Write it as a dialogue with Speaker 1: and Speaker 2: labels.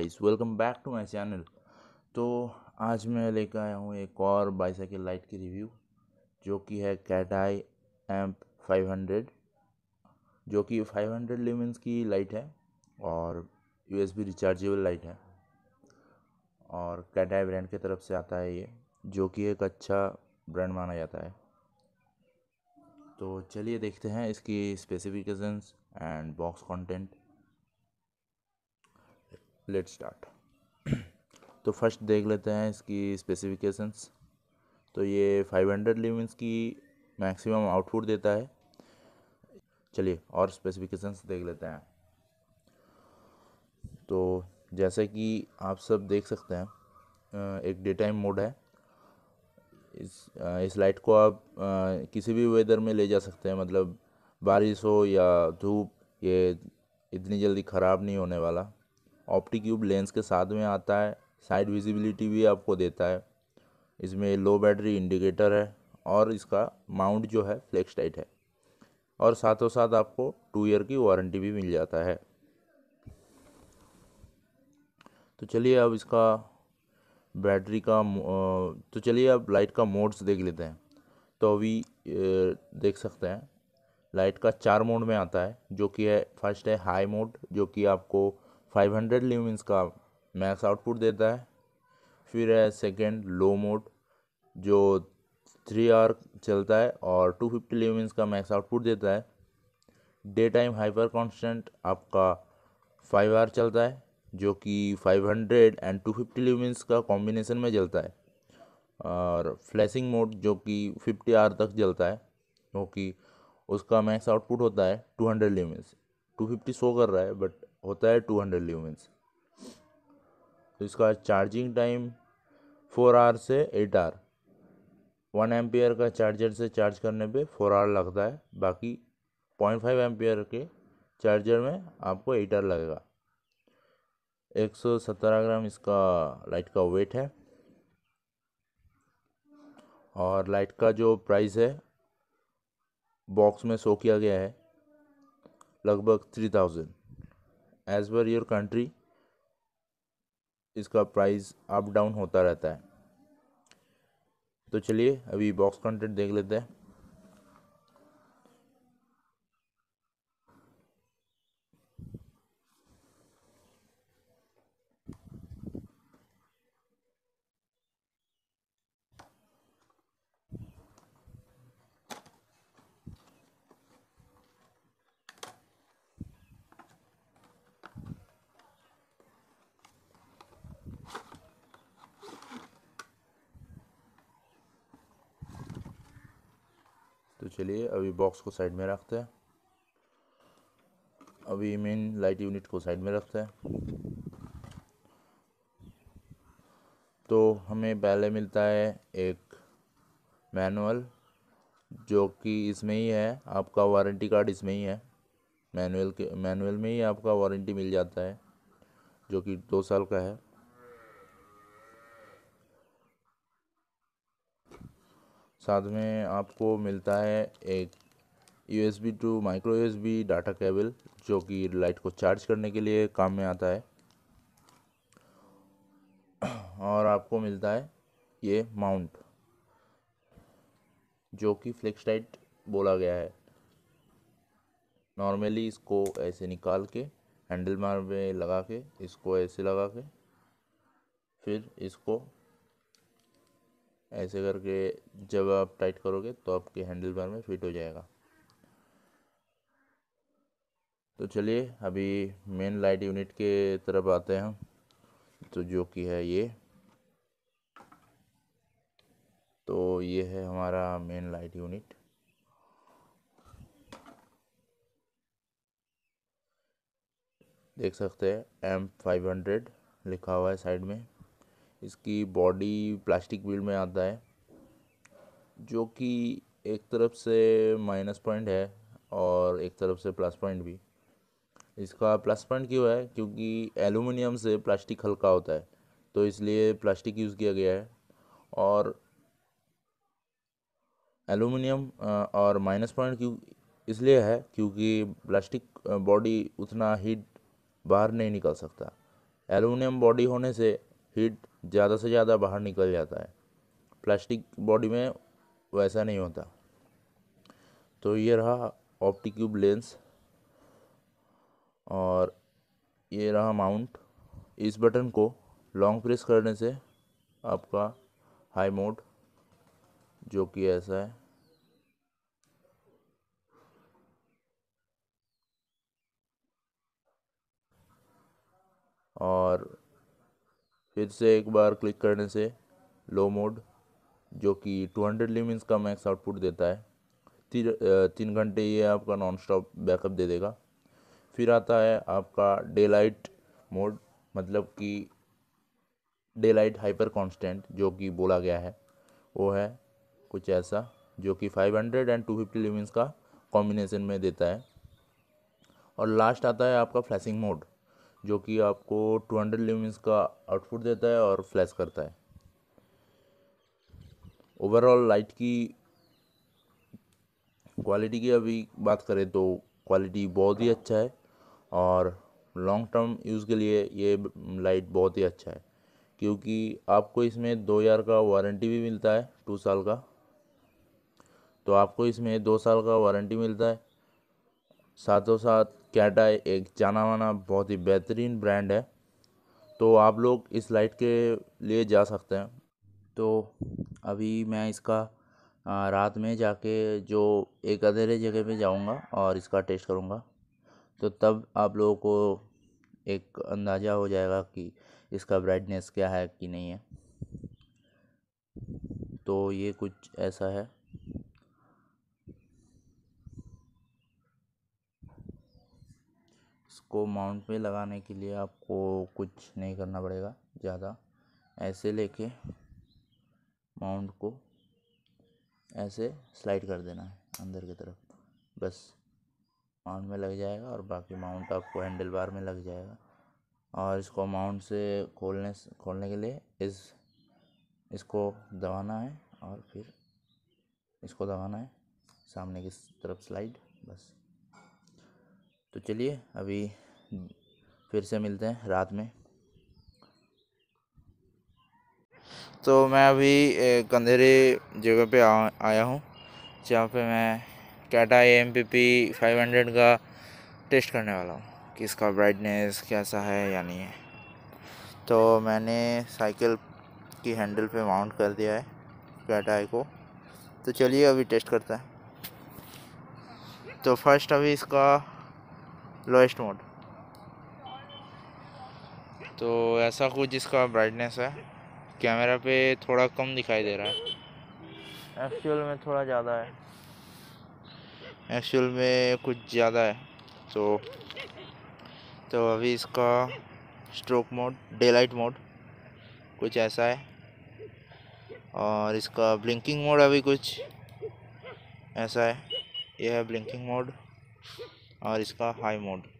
Speaker 1: guys welcome back to my channel तो आज मैं लेकर आया हूँ एक और बाईसाइकिल लाइट की रिव्यू जो कि है कैटाई एम्प 500 जो कि 500 हंड्रेड की लाइट है और यूएसबी रिचार्जेबल लाइट है और कैटाई ब्रांड की तरफ से आता है ये जो कि एक अच्छा ब्रांड माना जाता है तो चलिए देखते हैं इसकी specifications and box content let start तो फर्स्ट देख लेते हैं इसकी स्पेसिफिकेशंस तो ये 500 हंड्रेड की मैक्सिमम आउटपुट देता है चलिए और स्पेसिफिकेशंस देख लेते हैं तो जैसे कि आप सब देख सकते हैं एक डे टाइम मोड है इस इस लाइट को आप किसी भी वेदर में ले जा सकते हैं मतलब बारिश हो या धूप ये इतनी जल्दी ख़राब नहीं होने वाला ऑप्टिक क्यूब लेंस के साथ में आता है साइड विजिबिलिटी भी आपको देता है इसमें लो बैटरी इंडिकेटर है और इसका माउंट जो है फ्लेक्स टाइट है और साथों साथ आपको टू ईयर की वारंटी भी मिल जाता है तो चलिए अब इसका बैटरी का तो चलिए अब लाइट का मोड्स देख लेते हैं तो अभी देख सकते हैं लाइट का चार मोड में आता है जो कि है फर्स्ट है हाई मोड जो कि आपको फाइव हंड्रेड ल्यूमिन्स का मैक्स आउटपुट देता है फिर है सेकेंड लो मोड जो थ्री आर चलता है और टू फिफ्टी लिमिन्स का मैक्स आउटपुट देता है डे टाइम हाइपर कॉन्स्टेंट आपका फाइव आर चलता है जो कि five hundred and two fifty lumens का कॉम्बिनेशन में जलता है और फ्लैशिंग मोड जो कि फिफ्टी आर तक जलता है क्योंकि उसका मैक्स आउटपुट होता है two hundred lumens two fifty show कर रहा है बट होता है टू हंड्रेड ल्यूमेंस तो इसका चार्जिंग टाइम फोर आर से एट आर वन एम्पियर का चार्जर से चार्ज करने पे फोर आर लगता है बाकी पॉइंट फाइव एम्पियर के चार्जर में आपको एट आर लगेगा एक सौ सत्रह ग्राम इसका लाइट का वेट है और लाइट का जो प्राइस है बॉक्स में शो किया गया है लगभग three thousand as per your country इसका प्राइस अप डाउन होता रहता है तो चलिए अभी बॉक्स कंटेंट देख लेते हैं चलिए अभी बॉक्स को साइड में रखते हैं अभी मेन लाइट यूनिट को साइड में रखते हैं तो हमें पहले मिलता है एक मैनुअल जो कि इसमें ही है आपका वारंटी कार्ड इसमें ही है मैनुअल के मैनुअल में ही आपका वारंटी मिल जाता है जो कि दो साल का है साथ में आपको मिलता है एक U S B to micro U S B data cable जो कि लाइट को चार्ज करने के लिए काम में आता है और आपको मिलता है ये माउंट जो कि फ्लेक्स टाइट बोला गया है नॉर्मली इसको ऐसे निकाल के हैंडल मार में लगा के इसको ऐसे लगा के फिर इसको ऐसे करके जब आप टाइट करोगे तो आपके हैंडल बार में फिट हो जाएगा तो चलिए अभी मेन लाइट यूनिट के तरफ आते हैं तो जो कि है ये तो ये है हमारा मेन लाइट यूनिट देख सकते हैं एम फाइव हंड्रेड लिखा हुआ है साइड में इसकी बॉडी प्लास्टिक बिल्ड में आता है जो कि एक तरफ से माइनस पॉइंट है और एक तरफ से प्लस पॉइंट भी इसका प्लस पॉइंट क्यों है क्योंकि एलुमिनियम से प्लास्टिक हल्का होता है तो इसलिए प्लास्टिक यूज़ किया गया है और एलुमिनियम और माइनस पॉइंट क्यों इसलिए है क्योंकि प्लास्टिक बॉडी उतना हीट बाहर नहीं निकल सकता एलुमिनियम बॉडी होने से हीट ज़्यादा से ज़्यादा बाहर निकल जाता है प्लास्टिक बॉडी में वैसा नहीं होता तो ये रहा ऑप्टिक्यूब लेंस और ये रहा माउंट इस बटन को लॉन्ग प्रेस करने से आपका हाई मोड जो कि ऐसा है और फिर से एक बार क्लिक करने से लो मोड जो कि 200 लिमिट्स का मैक्स आउटपुट देता है तीन तीन घंटे ये आपका नॉन स्टॉप बैकअप दे देगा फिर आता है आपका डे लाइट मोड मतलब कि डे लाइट हाइपर कॉन्स्टेंट जो कि बोला गया है वो है कुछ ऐसा जो कि 500 एंड 250 फिफ्टी का कॉम्बिनेशन में देता है और लास्ट आता है आपका फ्लैशिंग मोड जो कि आपको 200 हंड्रेड लुमिनस का आउटपुट देता है और फ्लैश करता है ओवरऑल लाइट की क्वालिटी की अभी बात करें तो क्वालिटी बहुत ही अच्छा है और लॉन्ग टर्म यूज़ के लिए ये लाइट बहुत ही अच्छा है क्योंकि आपको इसमें दो हज़ार का वारंटी भी मिलता है टू साल का तो आपको इसमें दो साल का वारंटी मिलता है साथों साथ कैटा एक जाना माना बहुत ही बेहतरीन ब्रांड है तो आप लोग इस लाइट के लिए जा सकते हैं तो अभी मैं इसका रात में जाके जो एक अधेरे जगह पे जाऊंगा और इसका टेस्ट करूंगा तो तब आप लोगों को एक अंदाज़ा हो जाएगा कि इसका ब्राइटनेस क्या है कि नहीं है तो ये कुछ ऐसा है इसको माउंट पे लगाने के लिए आपको कुछ नहीं करना पड़ेगा ज़्यादा ऐसे लेके माउंट को ऐसे स्लाइड कर देना है अंदर की तरफ बस माउंट में लग जाएगा और बाकी माउंट आपको हैंडल बार में लग जाएगा और इसको माउंट से खोलने खोलने के लिए इस इसको दबाना है और फिर इसको दबाना है सामने की तरफ स्लाइड बस तो चलिए अभी फिर से मिलते हैं रात में तो मैं अभी कंधेरे जगह पे आ, आया हूँ जहाँ पे मैं कैटा M P P five hundred का टेस्ट करने वाला हूँ कि इसका ब्राइटनेस कैसा है या नहीं है तो मैंने साइकिल की हैंडल पे माउंट कर दिया है कैटा आई को तो चलिए अभी टेस्ट करता है तो फर्स्ट अभी इसका लोएस्ट मोड तो ऐसा कुछ जिसका ब्राइटनेस है कैमरा पे थोड़ा कम दिखाई दे रहा है एक्चुअल में थोड़ा ज़्यादा है एक्चुअल में कुछ ज़्यादा है तो तो अभी इसका stroke mode day light mode कुछ ऐसा है और इसका ब्लिंकिंग मोड अभी कुछ ऐसा है यह है ब्लिंकिंग मोड और इसका हाई मोड